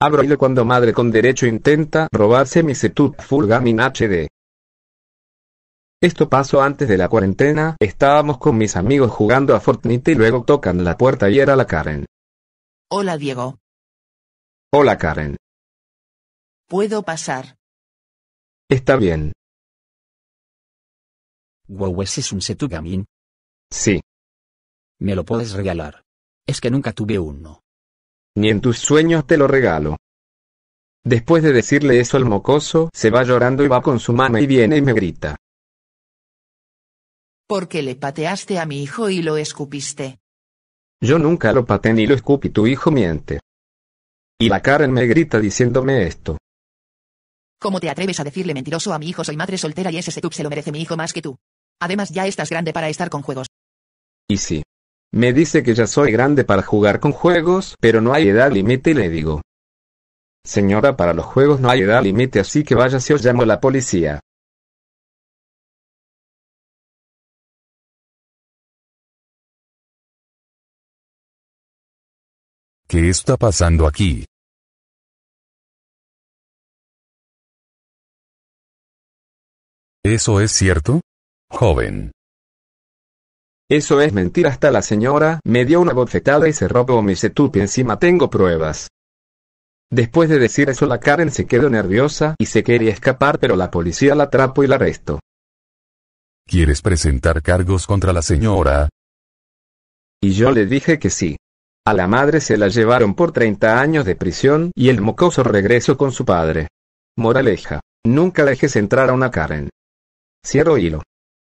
Abro hilo cuando madre con derecho intenta robarse mi Setup Full Gaming HD. Esto pasó antes de la cuarentena, estábamos con mis amigos jugando a Fortnite y luego tocan la puerta y era la Karen. Hola Diego. Hola Karen. ¿Puedo pasar? Está bien. Wow, es un Setup Gaming. Sí. ¿Me lo puedes regalar? Es que nunca tuve uno. Ni en tus sueños te lo regalo. Después de decirle eso al mocoso se va llorando y va con su mano y viene y me grita. Porque le pateaste a mi hijo y lo escupiste. Yo nunca lo pateé ni lo escupí, tu hijo miente. Y la Karen me grita diciéndome esto. ¿Cómo te atreves a decirle mentiroso a mi hijo? Soy madre soltera y ese setup se lo merece mi hijo más que tú. Además ya estás grande para estar con juegos. Y sí. Me dice que ya soy grande para jugar con juegos, pero no hay edad límite y le digo. Señora, para los juegos no hay edad límite, así que vaya si os llamo a la policía. ¿Qué está pasando aquí? ¿Eso es cierto? Joven. Eso es mentira hasta la señora me dio una bofetada y se robó mi setup encima tengo pruebas. Después de decir eso la Karen se quedó nerviosa y se quería escapar pero la policía la atrapó y la arrestó. ¿Quieres presentar cargos contra la señora? Y yo le dije que sí. A la madre se la llevaron por 30 años de prisión y el mocoso regresó con su padre. Moraleja. Nunca dejes entrar a una Karen. Cierro hilo.